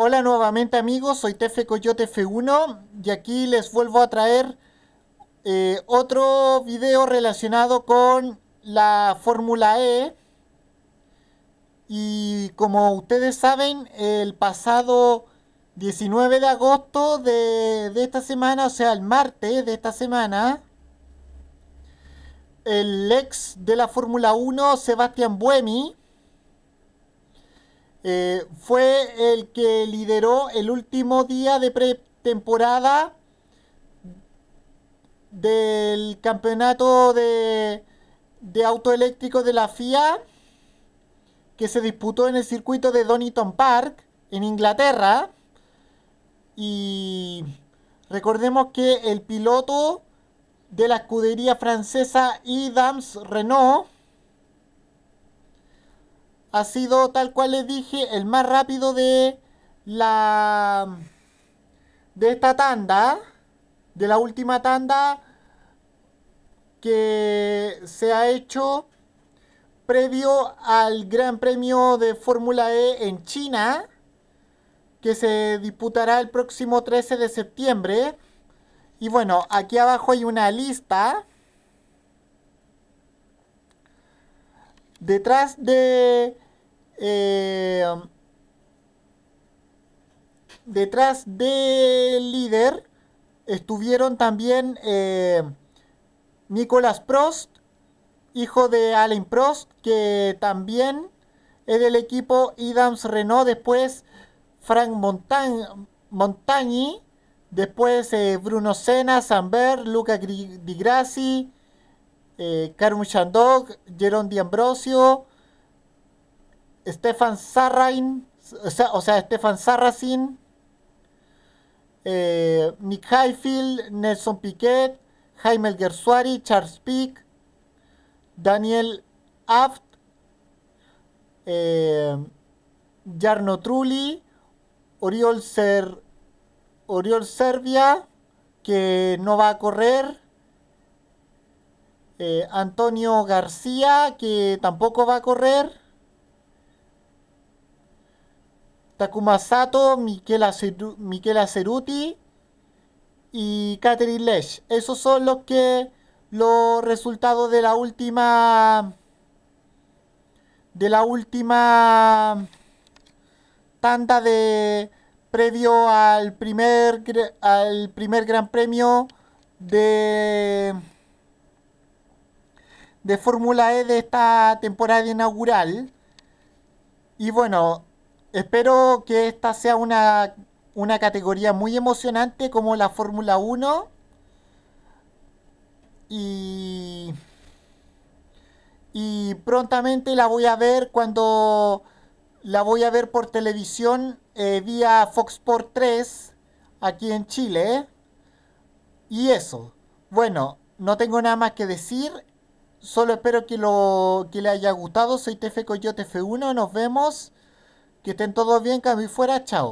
Hola nuevamente amigos, soy Tefe Coyote F1 y aquí les vuelvo a traer eh, otro video relacionado con la Fórmula E. Y como ustedes saben, el pasado 19 de agosto de, de esta semana, o sea el martes de esta semana, el ex de la Fórmula 1, Sebastián Buemi, eh, fue el que lideró el último día de pretemporada del campeonato de, de auto eléctrico de la FIA que se disputó en el circuito de Donington Park en Inglaterra. Y recordemos que el piloto de la escudería francesa Idams Renault ha sido, tal cual les dije, el más rápido de la... de esta tanda, de la última tanda que se ha hecho previo al Gran Premio de Fórmula E en China, que se disputará el próximo 13 de septiembre. Y bueno, aquí abajo hay una lista. Detrás de eh, detrás del líder estuvieron también eh, Nicolás Nicolas Prost, hijo de Alain Prost, que también es del equipo Idams Renault, después Frank Montañi, después eh, Bruno Senna, Samber, Luca Di Grassi, eh, Carmen Chandog, Jerón D'Ambrosio. Stefan Sarrain, o sea, o Stefan Sarrazin, eh, Highfield, Nelson Piquet, Jaime Gersuari, Charles Pick, Daniel Aft, eh, Jarno Trulli, Oriol, Ser, Oriol Serbia, que no va a correr, eh, Antonio García, que tampoco va a correr, Takuma Sato, Miquela, Ceruti y Katherine Lesh. Esos son los que los resultados de la última de la última tanda de previo al primer al primer gran premio de de Fórmula E de esta temporada inaugural. Y bueno, Espero que esta sea una, una categoría muy emocionante como la Fórmula 1. Y, y prontamente la voy a ver cuando la voy a ver por televisión eh, vía Fox Sport 3 aquí en Chile. Y eso. Bueno, no tengo nada más que decir. Solo espero que, lo, que le haya gustado. Soy Tefe Coyote F1. Nos vemos que estén todos bien, que a mí fuera, chao.